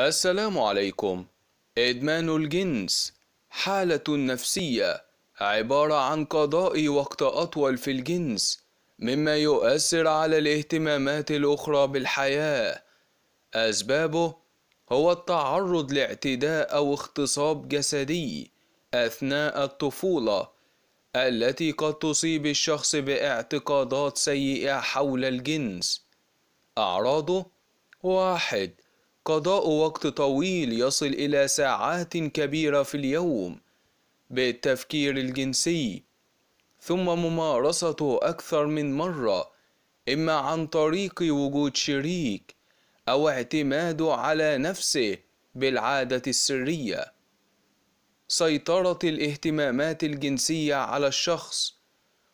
السلام عليكم إدمان الجنس حالة نفسية عبارة عن قضاء وقت أطول في الجنس مما يؤثر على الاهتمامات الأخرى بالحياة أسبابه هو التعرض لاعتداء أو اغتصاب جسدي أثناء الطفولة التي قد تصيب الشخص باعتقادات سيئة حول الجنس أعراضه واحد قضاء وقت طويل يصل إلى ساعات كبيرة في اليوم بالتفكير الجنسي ثم ممارسته أكثر من مرة إما عن طريق وجود شريك أو اعتماده على نفسه بالعادة السرية سيطرة الاهتمامات الجنسية على الشخص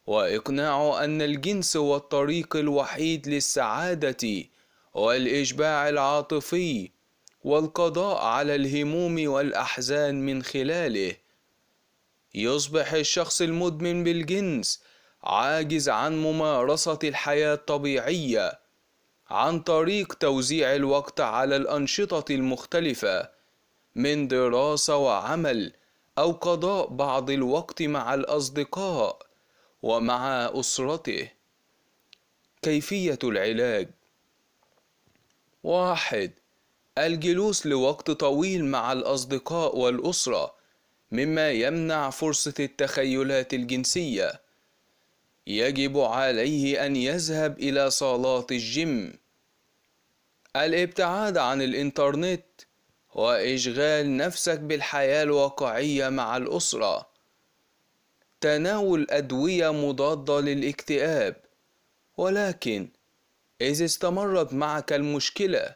وإقناعه أن الجنس هو الطريق الوحيد للسعادة والإشباع العاطفي والقضاء على الهموم والأحزان من خلاله يصبح الشخص المدمن بالجنس عاجز عن ممارسة الحياة الطبيعية عن طريق توزيع الوقت على الأنشطة المختلفة من دراسة وعمل أو قضاء بعض الوقت مع الأصدقاء ومع أسرته كيفية العلاج واحد الجلوس لوقت طويل مع الأصدقاء والأسرة مما يمنع فرصة التخيلات الجنسية يجب عليه أن يذهب إلى صالات الجيم الابتعاد عن الإنترنت وإشغال نفسك بالحياة الواقعية مع الأسرة تناول أدوية مضادة للاكتئاب ولكن إذ استمرت معك المشكلة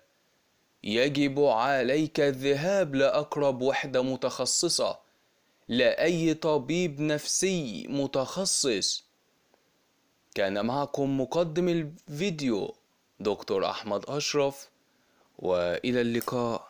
يجب عليك الذهاب لأقرب وحدة متخصصة لأي طبيب نفسي متخصص كان معكم مقدم الفيديو دكتور أحمد أشرف وإلى اللقاء